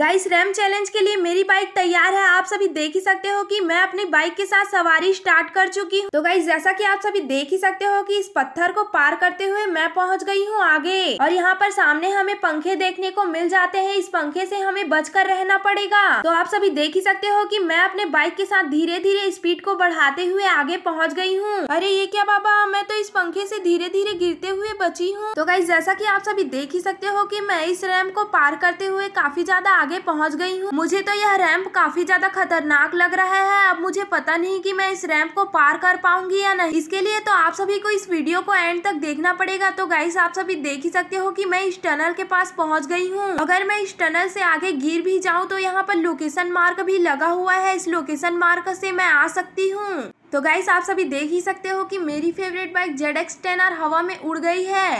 guys RAM challenge के लिए मेरी बाइक तैयार है आप सभी देख ही सकते हो कि मैं अपनी बाइक के साथ सवारी स्टार्ट कर चुकी हूँ तो गाइस जैसा कि आप सभी देख ही सकते हो कि इस पत्थर को पार करते हुए मैं पहुँच गई हूँ आगे और यहाँ पर सामने हमें पंखे देखने को मिल जाते हैं इस पंखे से हमें बचकर रहना पड़ेगा तो आप सभी देख ही सकते हो की मैं अपने बाइक के साथ धीरे धीरे स्पीड को बढ़ाते हुए आगे पहुँच गई हूँ अरे ये क्या बाबा मैं तो इस पंखे से धीरे धीरे गिरते हुए बची हूँ तो गाइस जैसा की आप सभी देख ही सकते हो की मैं इस रैम को पार करते हुए काफी ज्यादा आगे पहुंच गई हूँ मुझे तो यह रैंप काफी ज्यादा खतरनाक लग रहा है अब मुझे पता नहीं कि मैं इस रैंप को पार कर पाऊंगी या नहीं इसके लिए तो आप सभी को इस वीडियो को एंड तक देखना पड़ेगा तो गाइस आप सभी देख ही सकते हो कि मैं इस टनल के पास पहुंच गई हूँ अगर मैं इस टनल से आगे गिर भी जाऊँ तो यहाँ पर लोकेशन मार्क भी लगा हुआ है इस लोकेशन मार्क से मैं आ सकती हूँ तो गाइस आप सभी देख ही सकते हो कि मेरी favourite bike Z X ten R हवा में उड़ गई है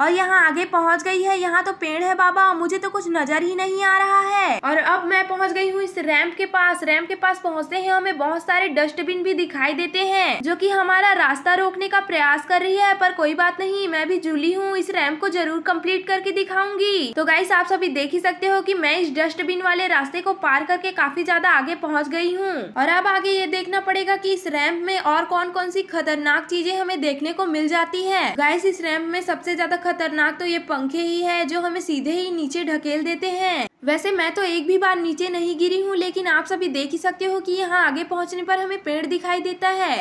और यहाँ आगे पहुँच गई है यहाँ तो पेड़ है बाबा मुझे तो कुछ नजर ही नहीं आ रहा है और अब मैं पहुँच गई हूँ इस रैम्प के पास रैम्प के पास पहुँचते हैं हमें बहुत सारे डस्टबिन भी दिखाई देते हैं जो कि हमारा रास्ता रोकने का प्रयास कर रही है पर कोई बात नहीं मैं भी जुली हूँ इस रैम्प को जरूर कम्प्लीट करके दिखाऊंगी तो गाइस आप सभी देख ही सकते हो की मैं इस डस्टबिन वाले रास्ते को पार करके काफी ज्यादा आगे पहुँच गई हूँ और अब आगे ये देखना पड़ेगा की इस रैम्प में और कौन कौन सी खतरनाक चीजें हमें देखने को मिल जाती है गाइस इस रैम्प में सबसे ज्यादा खतरनाक तो ये पंखे ही है जो हमें सीधे ही नीचे ढकेल देते हैं वैसे मैं तो एक भी बार नीचे नहीं गिरी हूँ लेकिन आप सभी देख ही सकते हो कि यहाँ आगे पहुँचने पर हमें पेड़ दिखाई देता है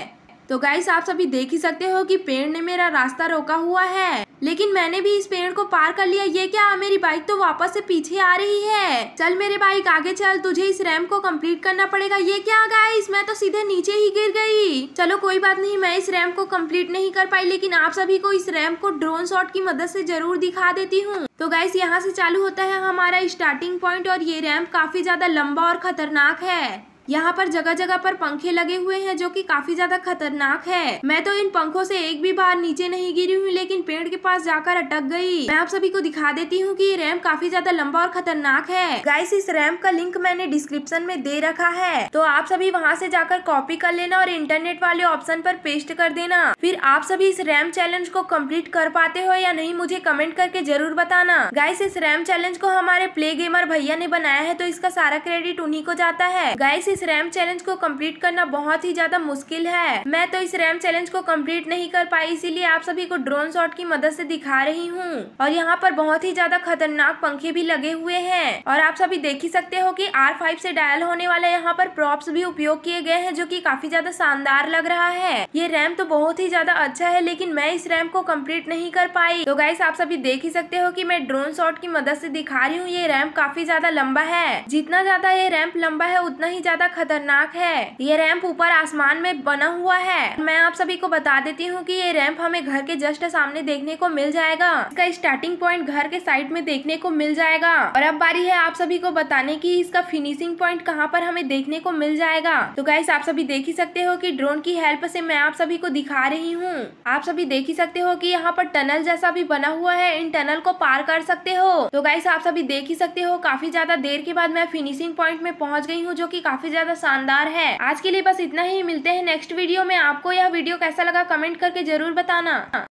तो गाइस आप सभी देख ही सकते हो कि पेड़ ने मेरा रास्ता रोका हुआ है लेकिन मैंने भी इस पेड़ को पार कर लिया ये क्या मेरी बाइक तो वापस से पीछे आ रही है चल मेरे बाइक आगे चल तुझे इस रैम को कंप्लीट करना पड़ेगा ये क्या गाइस मैं तो सीधे नीचे ही गिर गई चलो कोई बात नहीं मैं इस रैम को कंप्लीट नहीं कर पाई लेकिन आप सभी को इस रैम को ड्रोन शॉट की मदद से जरूर दिखा देती हूँ तो गाइस यहाँ से चालू होता है हमारा स्टार्टिंग पॉइंट और ये रैम काफी ज्यादा लंबा और खतरनाक है यहाँ पर जगह जगह पर पंखे लगे हुए हैं जो कि काफी ज्यादा खतरनाक है मैं तो इन पंखों से एक भी बार नीचे नहीं गिरी हूँ लेकिन पेड़ के पास जाकर अटक गई मैं आप सभी को दिखा देती हूँ कि ये रैम काफी ज्यादा लंबा और खतरनाक है गाइस इस रैम का लिंक मैंने डिस्क्रिप्शन में दे रखा है तो आप सभी वहाँ से जाकर कॉपी कर लेना और इंटरनेट वाले ऑप्शन पर पेस्ट कर देना फिर आप सभी इस रैम चैलेंज को कम्प्लीट कर पाते हो या नहीं मुझे कमेंट करके जरूर बताना गाइस इस रैम चैलेंज को हमारे प्ले गेमर भैया ने बनाया है तो इसका सारा क्रेडिट उन्हीं को जाता है गाइस इस रैम चैलेंज को कम्प्लीट करना बहुत ही ज्यादा मुश्किल है मैं तो इस रैम चैलेंज को कम्प्लीट नहीं कर पाई इसीलिए आप सभी को ड्रोन शॉट की मदद से दिखा रही हूँ और यहाँ पर बहुत ही ज्यादा खतरनाक पंखे भी लगे हुए है और आप सभी देख ही सकते हो की आर फाइव डायल होने वाला यहाँ पर प्रॉप्स भी उपयोग किए गए हैं जो की काफी ज्यादा शानदार लग रहा है ये रैम तो बहुत ही ज्यादा अच्छा है लेकिन मैं इस रैम को कम्प्लीट नहीं कर पाई तो गाइस आप सभी देख ही सकते हो कि मैं ड्रोन शॉट की मदद से दिखा रही हूँ ये रैम्प काफी ज्यादा लंबा है जितना ज्यादा ये रैम्प लंबा है उतना ही ज्यादा खतरनाक है ये रैंप ऊपर आसमान में बना हुआ है मैं आप सभी को बता देती हूँ कि ये रैंप हमें घर के जस्ट सामने देखने को मिल जाएगा इसका स्टार्टिंग पॉइंट घर के साइड में देखने को मिल जाएगा और अब बारी है आप सभी को बताने की इसका फिनिशिंग पॉइंट कहाँ पर हमें देखने को मिल जाएगा तो गाइस आप सभी देख ही सकते हो की ड्रोन की हेल्प ऐसी मैं आप सभी को दिखा रही हूँ आप सभी देख ही सकते हो की यहाँ पर टनल जैसा भी बना हुआ है इन टनल को पार कर सकते हो तो गाइस आप सभी देख ही सकते हो काफी ज्यादा देर के बाद मैं फिनिशिंग पॉइंट में पहुंच गई हूँ जो की काफी ज्यादा शानदार है आज के लिए बस इतना ही मिलते हैं नेक्स्ट वीडियो में आपको यह वीडियो कैसा लगा कमेंट करके जरूर बताना